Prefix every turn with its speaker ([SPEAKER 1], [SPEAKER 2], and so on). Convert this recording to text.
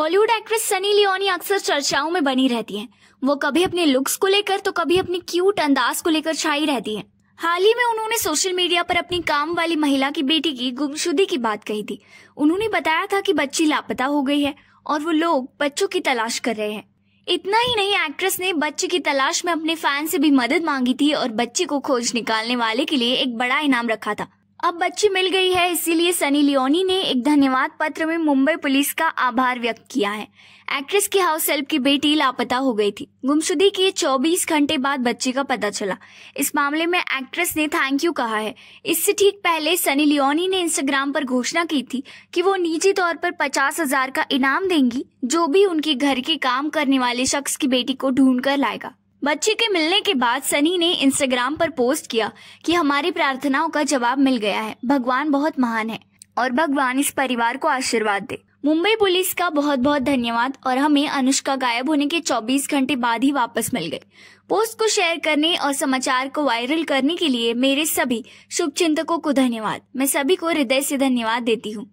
[SPEAKER 1] Bollywood actress Sunny Leone अक्सर चर्चाओं में बनी रहती हैं। वो कभी अपने लुक्स को लेकर तो कभी अपने क्यूट अंदाज को लेकर छाई रहती हैं। हाल ही में उन्होंने सोशल मीडिया पर अपनी काम वाली महिला की बेटी की गुमशुदी की बात कही थी उन्होंने बताया था कि बच्ची लापता हो गई है और वो लोग बच्चों की तलाश कर रहे हैं इतना ही नहीं एक्ट्रेस ने बच्चे की तलाश में अपने फैन से भी मदद मांगी थी और बच्चे को खोज निकालने वाले के लिए एक बड़ा इनाम रखा था अब बच्ची मिल गई है इसीलिए सनी लियोनी ने एक धन्यवाद पत्र में मुंबई पुलिस का आभार व्यक्त किया है एक्ट्रेस की हाउस हेल्प की बेटी लापता हो गई थी गुमशुदी के 24 घंटे बाद बच्ची का पता चला इस मामले में एक्ट्रेस ने थैंक यू कहा है इससे ठीक पहले सनी लियोनी ने इंस्टाग्राम पर घोषणा की थी कि वो निजी तौर पर पचास हजार का इनाम देंगी जो भी उनके घर के काम करने वाले शख्स की बेटी को ढूंढ कर लाएगा बच्चे के मिलने के बाद सनी ने इंस्टाग्राम पर पोस्ट किया कि हमारी प्रार्थनाओं का जवाब मिल गया है भगवान बहुत महान है और भगवान इस परिवार को आशीर्वाद दे मुंबई पुलिस का बहुत बहुत धन्यवाद और हमें अनुष्का गायब होने के 24 घंटे बाद ही वापस मिल गए पोस्ट को शेयर करने और समाचार को वायरल करने के लिए मेरे सभी शुभ को धन्यवाद मैं सभी को हृदय से धन्यवाद देती हूँ